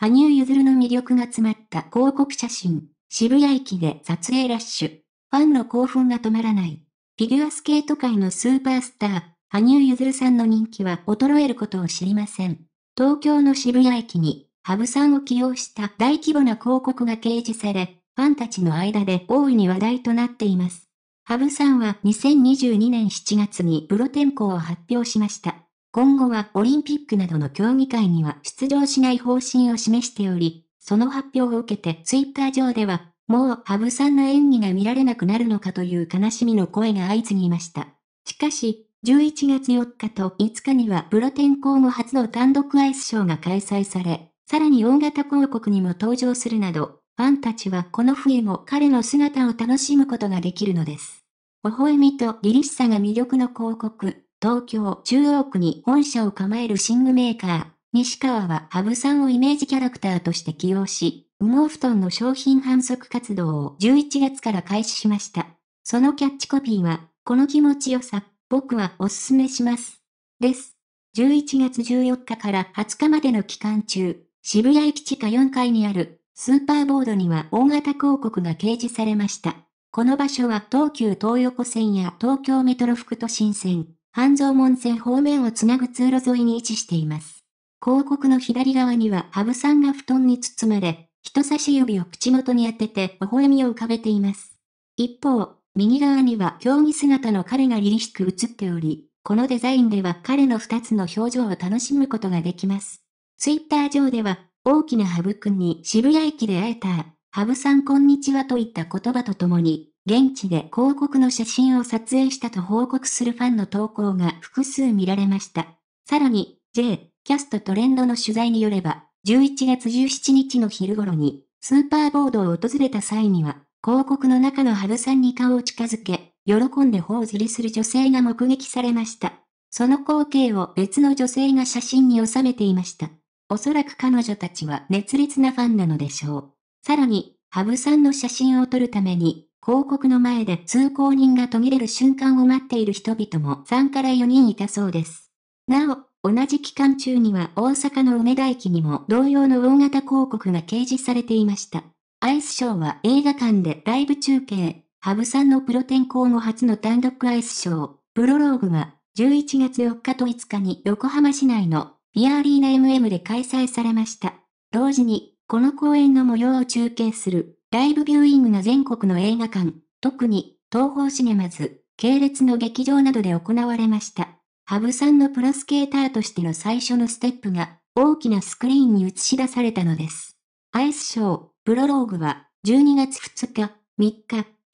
羽生結弦の魅力が詰まった広告写真。渋谷駅で撮影ラッシュ。ファンの興奮が止まらない。フィギュアスケート界のスーパースター、羽生結弦さんの人気は衰えることを知りません。東京の渋谷駅に、羽生さんを起用した大規模な広告が掲示され、ファンたちの間で大いに話題となっています。羽生さんは2022年7月にプロ転向を発表しました。今後はオリンピックなどの競技会には出場しない方針を示しており、その発表を受けてツイッター上では、もう羽生さんの演技が見られなくなるのかという悲しみの声が相次ぎました。しかし、11月4日と5日にはプロ転向後初の単独アイスショーが開催され、さらに大型広告にも登場するなど、ファンたちはこの冬も彼の姿を楽しむことができるのです。微笑みと凛々しさが魅力の広告、東京中央区に本社を構える寝具メーカー、西川は羽生さんをイメージキャラクターとして起用し、羽毛布団の商品販促活動を11月から開始しました。そのキャッチコピーは、この気持ちよさ、僕はおすすめします。です。11月14日から20日までの期間中、渋谷駅地下4階にあるスーパーボードには大型広告が掲示されました。この場所は東急東横線や東京メトロ副都心線、半蔵門線方面をつなぐ通路沿いに位置しています。広告の左側には、羽生さんが布団に包まれ、人差し指を口元に当てて、微笑みを浮かべています。一方、右側には競技姿の彼が凛々しく映っており、このデザインでは彼の2つの表情を楽しむことができます。ツイッター上では、大きなハブんに渋谷駅で会えた、ハブさんこんにちはといった言葉とともに、現地で広告の写真を撮影したと報告するファンの投稿が複数見られました。さらに、J、キャストトレンドの取材によれば、11月17日の昼頃に、スーパーボードを訪れた際には、広告の中のハブさんに顔を近づけ、喜んで頬ずりする女性が目撃されました。その光景を別の女性が写真に収めていました。おそらく彼女たちは熱烈なファンなのでしょう。さらに、ハブさんの写真を撮るために、広告の前で通行人が途切れる瞬間を待っている人々も3から4人いたそうです。なお、同じ期間中には大阪の梅田駅にも同様の大型広告が掲示されていました。アイスショーは映画館でライブ中継、ハブさんのプロ転向後初の単独アイスショー、プロローグが11月4日と5日に横浜市内のビアリーナ MM で開催されました。同時に、この公演の模様を中継するライブビューイングが全国の映画館、特に東方シネマズ、系列の劇場などで行われました。ハブさんのプロスケーターとしての最初のステップが大きなスクリーンに映し出されたのです。アイスショー、プロローグは12月2日、3日、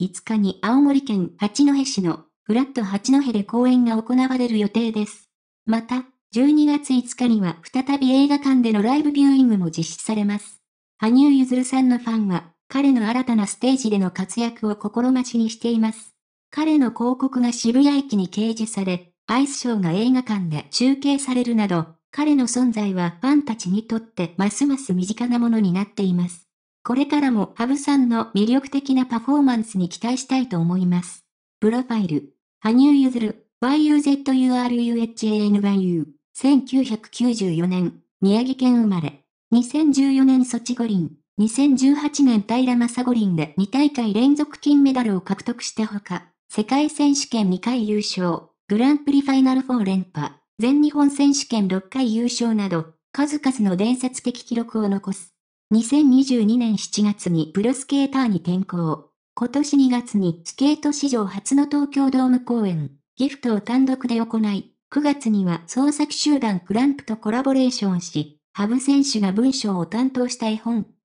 5日に青森県八戸市のフラット八戸で公演が行われる予定です。また、12月5日には再び映画館でのライブビューイングも実施されます。羽生結弦さんのファンは彼の新たなステージでの活躍を心待ちにしています。彼の広告が渋谷駅に掲示され、アイスショーが映画館で中継されるなど、彼の存在はファンたちにとってますます身近なものになっています。これからもハブさんの魅力的なパフォーマンスに期待したいと思います。プロファイル。羽生結る YUZURUHANYU。1994年、宮城県生まれ。2014年ソチ五輪。2018年平正五輪で2大会連続金メダルを獲得したほか、世界選手権2回優勝、グランプリファイナル4連覇、全日本選手権6回優勝など、数々の伝説的記録を残す。2022年7月にプロスケーターに転向。今年2月にスケート史上初の東京ドーム公演、ギフトを単独で行い、9月には創作集団クランプとコラボレーションし、ハブ選手が文章を担当した絵本、